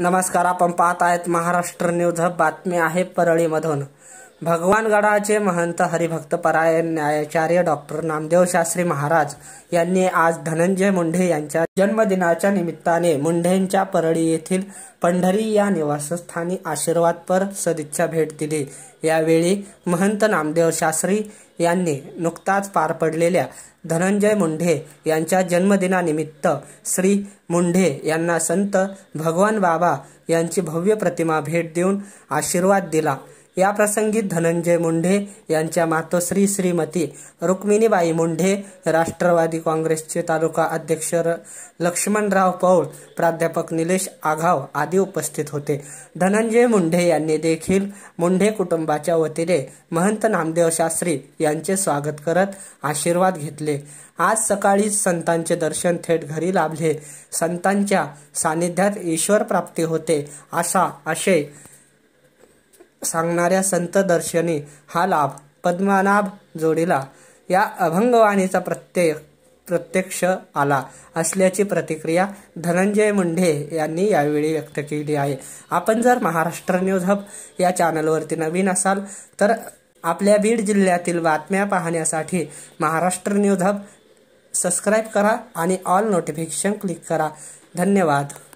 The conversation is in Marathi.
नमस्कार आपण पाहत आहेत महाराष्ट्र न्यूज हब बातमी आहे परळीमधून भगवान गडाचे महंत हरिभक्त परायण न्यायाचार्य डॉक्टर नामदेव शास्त्री महाराज यांनी आज धनंजय मुंढे यांच्या जन्मदिनाच्या निमित्ताने मुंढेंच्या परळी येथील पंढरी या निवासस्थानी आशीर्वादपर सदिच्छा भेट दिली यावेळी महंत नामदेव शास्त्री यांनी नुकताच पार पडलेल्या धनंजय मुंढे यांच्या जन्मदिनानिमित्त श्री मुंढे यांना संत भगवान बाबा यांची भव्य प्रतिमा भेट देऊन आशीर्वाद दिला या प्रसंगी धनंजय मुंढे यांच्या मातोश्री श्रीमती रुक्मिणीबाई मुंढे राष्ट्रवादी काँग्रेसचे तालुका अध्यक्ष लक्ष्मणराव पौळ प्राध्यापक निलेश आघाव आदी उपस्थित होते धनंजय मुंढे यांनी देखील मुंढे कुटुंबाच्या वतीने महंत नामदेव शास्त्री यांचे स्वागत करत आशीर्वाद घेतले आज सकाळी संतांचे दर्शन थेट घरी लाभले संतांच्या सानिध्यात ईश्वर प्राप्ती होते असा आशय सांगणाऱ्या संत दर्शनी हा लाभ पद्मनाभ जोडीला या अभंगवाणीचा प्रत्यय प्रत्यक्ष आला असल्याची प्रतिक्रिया धनंजय मुंढे यांनी यावेळी व्यक्त केली आहे आपण जर महाराष्ट्र न्यूज हब या चॅनलवरती नवीन असाल तर आपल्या बीड जिल्ह्यातील बातम्या पाहण्यासाठी महाराष्ट्र न्यूज हब सबस्क्राईब करा आणि ऑल नोटिफिकेशन क्लिक करा धन्यवाद